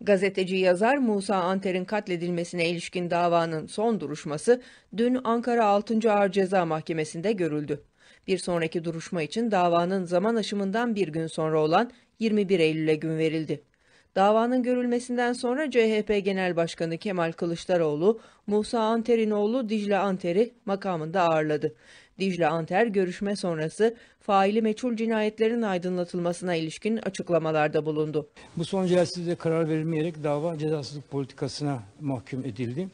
Gazeteci yazar Musa Anter'in katledilmesine ilişkin davanın son duruşması dün Ankara 6. Ağır Ceza Mahkemesi'nde görüldü. Bir sonraki duruşma için davanın zaman aşımından bir gün sonra olan 21 Eylül'e gün verildi. Davanın görülmesinden sonra CHP Genel Başkanı Kemal Kılıçdaroğlu, Musa Anter'in oğlu Dicle Anter'i makamında ağırladı. Dicle Anter görüşme sonrası faili meçhul cinayetlerin aydınlatılmasına ilişkin açıklamalarda bulundu. Bu son celsizde karar verilmeyerek dava cezasızlık politikasına mahkum edildi.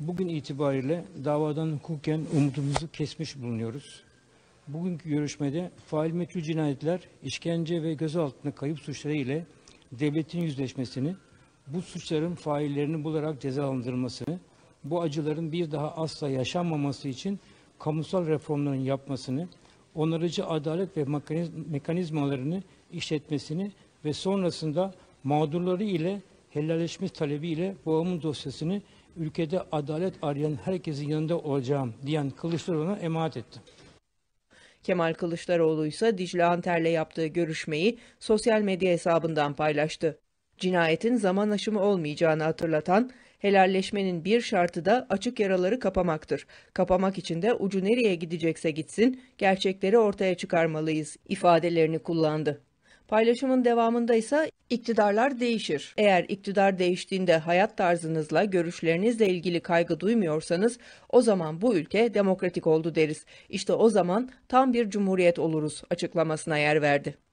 Bugün itibariyle davadan hukuken umudumuzu kesmiş bulunuyoruz. Bugünkü görüşmede fail meçhul cinayetler, işkence ve gözaltına kayıp suçları ile devletin yüzleşmesini, bu suçların faillerini bularak cezalandırmasını, bu acıların bir daha asla yaşanmaması için kamusal reformların yapmasını, onarıcı adalet ve mekanizmalarını işletmesini ve sonrasında mağdurları ile helalleşme ile babamın dosyasını ülkede adalet arayan herkesin yanında olacağım diyen Kılıçdaroğlu'na emanet ettim. Kemal Kılıçdaroğlu ise Dicle Anter'le yaptığı görüşmeyi sosyal medya hesabından paylaştı. Cinayetin zaman aşımı olmayacağını hatırlatan, helalleşmenin bir şartı da açık yaraları kapamaktır. Kapamak için de ucu nereye gidecekse gitsin, gerçekleri ortaya çıkarmalıyız ifadelerini kullandı. Paylaşımın devamında ise iktidarlar değişir. Eğer iktidar değiştiğinde hayat tarzınızla, görüşlerinizle ilgili kaygı duymuyorsanız o zaman bu ülke demokratik oldu deriz. İşte o zaman tam bir cumhuriyet oluruz açıklamasına yer verdi.